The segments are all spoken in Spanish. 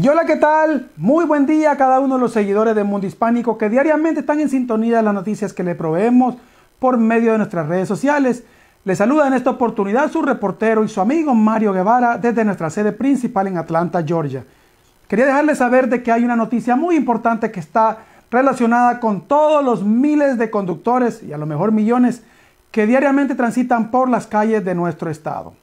Y hola, ¿qué tal? Muy buen día a cada uno de los seguidores de Mundo Hispánico que diariamente están en sintonía de las noticias que le proveemos por medio de nuestras redes sociales. Les saluda en esta oportunidad su reportero y su amigo Mario Guevara desde nuestra sede principal en Atlanta, Georgia. Quería dejarles saber de que hay una noticia muy importante que está relacionada con todos los miles de conductores y a lo mejor millones que diariamente transitan por las calles de nuestro estado.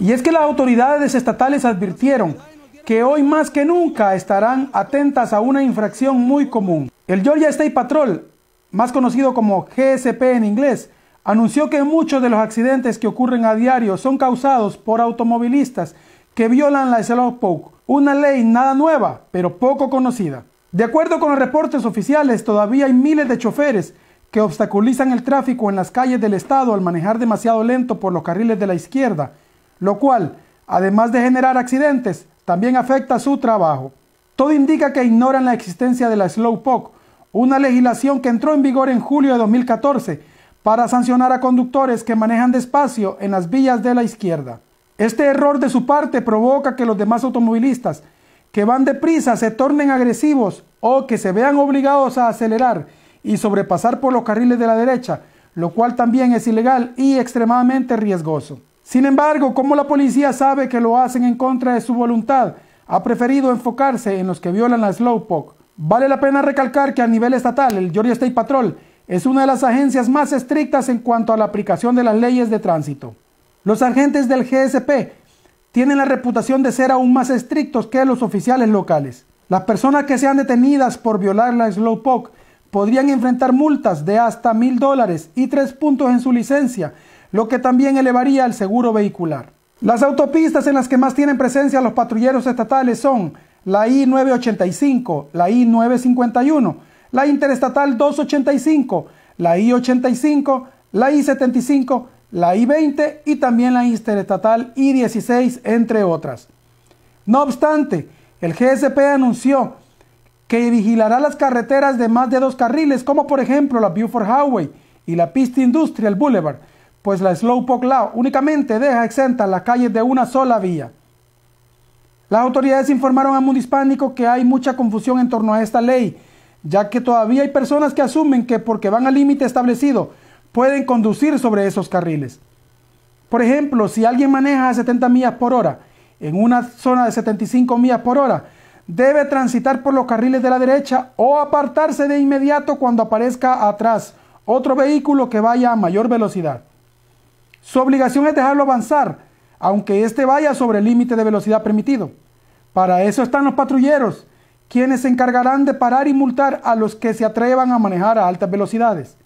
Y es que las autoridades estatales advirtieron que hoy más que nunca estarán atentas a una infracción muy común. El Georgia State Patrol, más conocido como GSP en inglés, anunció que muchos de los accidentes que ocurren a diario son causados por automovilistas que violan la Slowpoke, una ley nada nueva, pero poco conocida. De acuerdo con los reportes oficiales, todavía hay miles de choferes que obstaculizan el tráfico en las calles del estado al manejar demasiado lento por los carriles de la izquierda, lo cual además de generar accidentes, también afecta su trabajo. Todo indica que ignoran la existencia de la Slowpoke, una legislación que entró en vigor en julio de 2014 para sancionar a conductores que manejan despacio en las vías de la izquierda. Este error de su parte provoca que los demás automovilistas que van deprisa se tornen agresivos o que se vean obligados a acelerar y sobrepasar por los carriles de la derecha, lo cual también es ilegal y extremadamente riesgoso. Sin embargo, como la policía sabe que lo hacen en contra de su voluntad, ha preferido enfocarse en los que violan la Slowpoke. Vale la pena recalcar que a nivel estatal, el Georgia State Patrol es una de las agencias más estrictas en cuanto a la aplicación de las leyes de tránsito. Los agentes del GSP tienen la reputación de ser aún más estrictos que los oficiales locales. Las personas que sean detenidas por violar la Slowpoke podrían enfrentar multas de hasta mil dólares y tres puntos en su licencia, lo que también elevaría el seguro vehicular. Las autopistas en las que más tienen presencia los patrulleros estatales son la I-985, la I-951, la Interestatal 285, la I-85, la I-75, la I-20 y también la Interestatal I-16, entre otras. No obstante, el GSP anunció que vigilará las carreteras de más de dos carriles, como por ejemplo la Beaufort Highway y la Pista Industrial Boulevard, pues la Slowpoke Law únicamente deja exenta la calle de una sola vía. Las autoridades informaron a mundo hispánico que hay mucha confusión en torno a esta ley, ya que todavía hay personas que asumen que porque van al límite establecido pueden conducir sobre esos carriles. Por ejemplo, si alguien maneja a 70 millas por hora en una zona de 75 millas por hora, debe transitar por los carriles de la derecha o apartarse de inmediato cuando aparezca atrás otro vehículo que vaya a mayor velocidad. Su obligación es dejarlo avanzar, aunque éste vaya sobre el límite de velocidad permitido. Para eso están los patrulleros, quienes se encargarán de parar y multar a los que se atrevan a manejar a altas velocidades.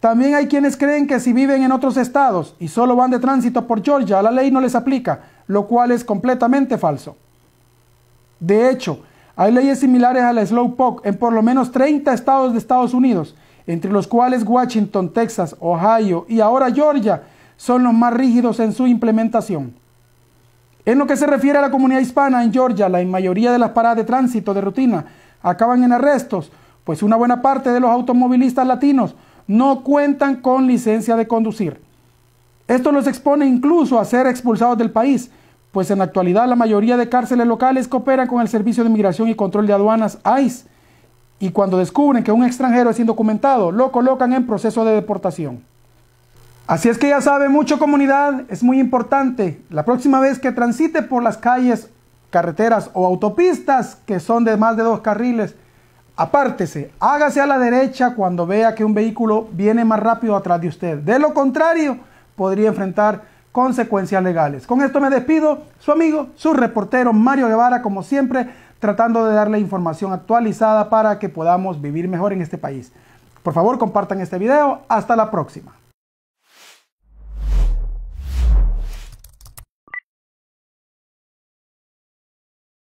También hay quienes creen que si viven en otros estados y solo van de tránsito por Georgia, la ley no les aplica, lo cual es completamente falso. De hecho, hay leyes similares a la Slowpoke en por lo menos 30 estados de Estados Unidos, entre los cuales Washington, Texas, Ohio y ahora Georgia son los más rígidos en su implementación. En lo que se refiere a la comunidad hispana en Georgia, la mayoría de las paradas de tránsito de rutina acaban en arrestos, pues una buena parte de los automovilistas latinos no cuentan con licencia de conducir. Esto los expone incluso a ser expulsados del país, pues en la actualidad la mayoría de cárceles locales cooperan con el Servicio de Migración y Control de Aduanas, ICE, y cuando descubren que un extranjero es indocumentado, lo colocan en proceso de deportación. Así es que ya sabe mucho comunidad, es muy importante. La próxima vez que transite por las calles, carreteras o autopistas que son de más de dos carriles, apártese, hágase a la derecha cuando vea que un vehículo viene más rápido atrás de usted. De lo contrario, podría enfrentar consecuencias legales. Con esto me despido, su amigo, su reportero Mario Guevara, como siempre, tratando de darle información actualizada para que podamos vivir mejor en este país. Por favor, compartan este video. Hasta la próxima.